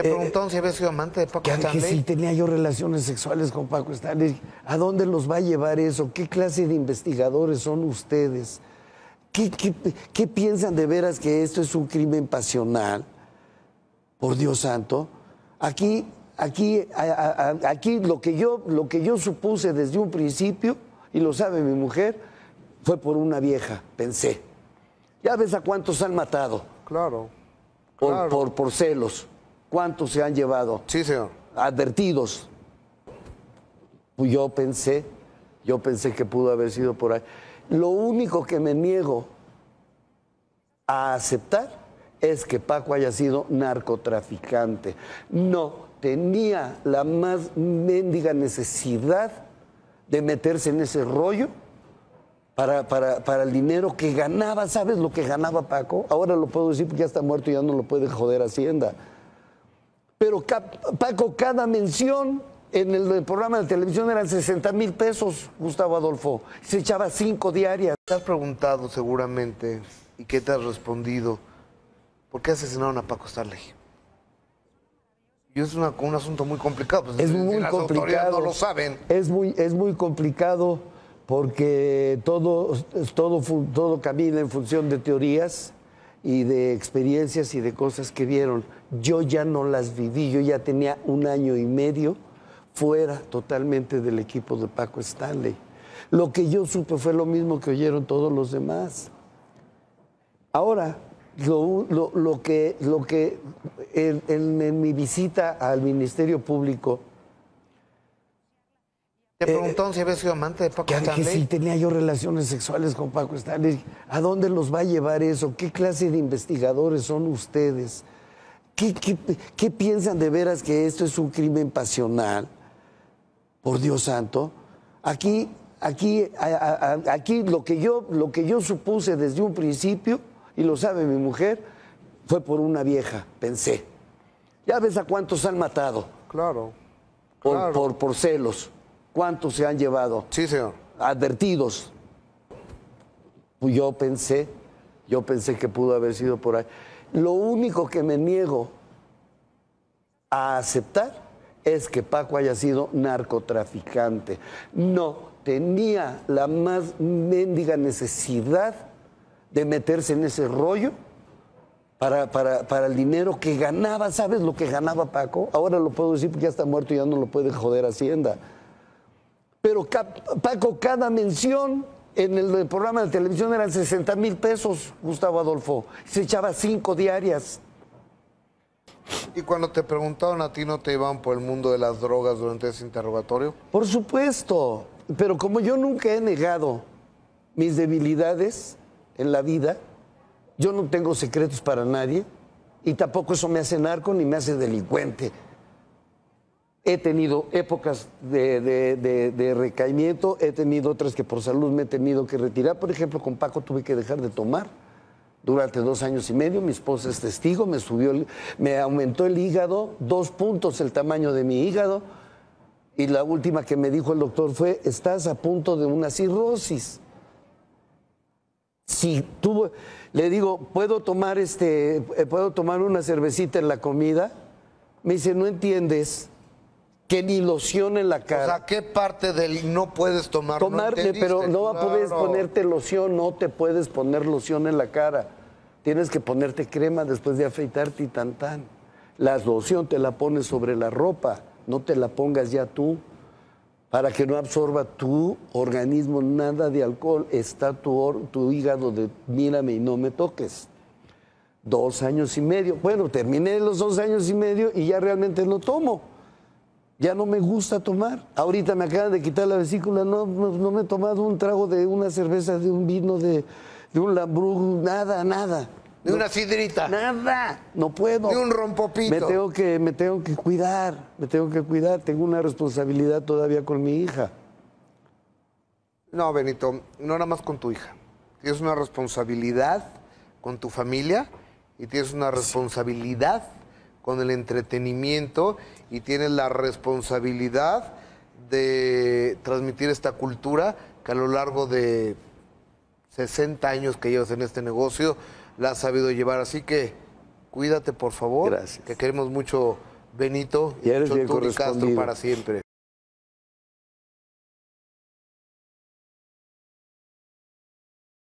Eh, eh, preguntó si había sido amante de Paco que, si tenía yo relaciones sexuales con Paco ¿A dónde los va a llevar eso? ¿Qué clase de investigadores son ustedes? ¿Qué, piensan de veras que esto es un crimen pasional? Por Dios santo. Aquí, aquí, aquí lo, que yo, lo que yo supuse desde un principio, y lo sabe mi mujer, fue por una vieja, pensé. Ya ves a cuántos han matado. Claro. por celos. ¿Cuántos se han llevado? Sí, señor. Advertidos. Pues yo pensé, yo pensé que pudo haber sido por ahí. Lo único que me niego a aceptar es que Paco haya sido narcotraficante. No tenía la más mendiga necesidad de meterse en ese rollo para, para, para, el dinero que ganaba. ¿Sabes lo que ganaba Paco? Ahora lo puedo decir porque ya está muerto y ya no lo puede joder Hacienda pero Paco, cada mención en el programa de televisión eran 60 mil pesos, Gustavo Adolfo. Se echaba cinco diarias. Te has preguntado seguramente, ¿y qué te has respondido? ¿Por qué asesinaron a Paco Starley? Y es un asunto muy complicado. Pues, es muy las complicado. no lo saben. Es muy, es muy complicado porque todo, todo, todo camina en función de teorías y de experiencias y de cosas que vieron. Yo ya no las viví, yo ya tenía un año y medio fuera totalmente del equipo de Paco Stanley. Lo que yo supe fue lo mismo que oyeron todos los demás. Ahora, lo, lo, que, lo que en mi visita al Ministerio Público le eh, preguntaron si había sido amante de Paco Stanley. si tenía yo relaciones sexuales con Paco Stanley. ¿A dónde los va a llevar eso? ¿Qué clase de investigadores son ustedes? ¿Qué, piensan de veras que esto es un crimen pasional? Por Dios santo. Aquí, aquí, aquí lo, que yo, lo que yo supuse desde un principio, y lo sabe mi mujer, fue por una vieja, pensé. Ya ves a cuántos han matado. Claro. por celos. ¿Cuántos se han llevado? Sí, señor. Advertidos. yo pensé, yo pensé que pudo haber sido por ahí. Lo único que me niego a aceptar es que Paco haya sido narcotraficante. No tenía la más mendiga necesidad de meterse en ese rollo para, para, el dinero que ganaba. ¿Sabes lo que ganaba Paco? Ahora lo puedo decir porque ya está muerto y ya no lo puede joder Hacienda pero Paco, cada mención en el programa de televisión eran 60 mil pesos, Gustavo Adolfo. Se echaba cinco diarias. ¿Y cuando te preguntaron a ti no te iban por el mundo de las drogas durante ese interrogatorio? Por supuesto, pero como yo nunca he negado mis debilidades en la vida, yo no tengo secretos para nadie y tampoco eso me hace narco ni me hace delincuente. He tenido épocas de, recaimiento, he tenido otras que por salud me he tenido que retirar. Por ejemplo, con Paco tuve que dejar de tomar durante dos años y medio. Mi esposa es testigo, me, subió me aumentó el hígado, dos puntos el tamaño de mi hígado. Y la última que me dijo el doctor fue, estás a punto de una cirrosis. Si le digo, ¿puedo tomar, este, eh, ¿puedo tomar una cervecita en la comida? Me dice, no entiendes que ni loción en la cara. O sea, ¿qué parte del no puedes tomar? Tomarte, eh, pero no va a poder ponerte loción, no te puedes poner loción en la cara. Tienes que ponerte crema después de afeitarte y tan tan. La loción te la pones sobre la ropa, no te la pongas ya tú para que no absorba tu organismo nada de alcohol. Está tu, tu hígado de mírame y no me toques. Dos años y medio. Bueno, terminé los dos años y medio y ya realmente no tomo ya no me gusta tomar. Ahorita me acaban de quitar la vesícula, no, no, me he tomado un trago de una cerveza, de un vino, de, un lambrú, nada, nada. De una sidrita. Nada, no puedo. Ni un rompopito. Me tengo, que, me tengo que cuidar, me tengo que cuidar. Tengo una responsabilidad todavía con mi hija. No, Benito, no nada más con tu hija. Tienes una responsabilidad con tu familia y tienes una responsabilidad con el entretenimiento y tienes la responsabilidad de transmitir esta cultura que a lo largo de 60 años que llevas en este negocio la has sabido llevar. Así que cuídate, por favor. Gracias. Que queremos mucho Benito y, eres mucho bien Castro para siempre.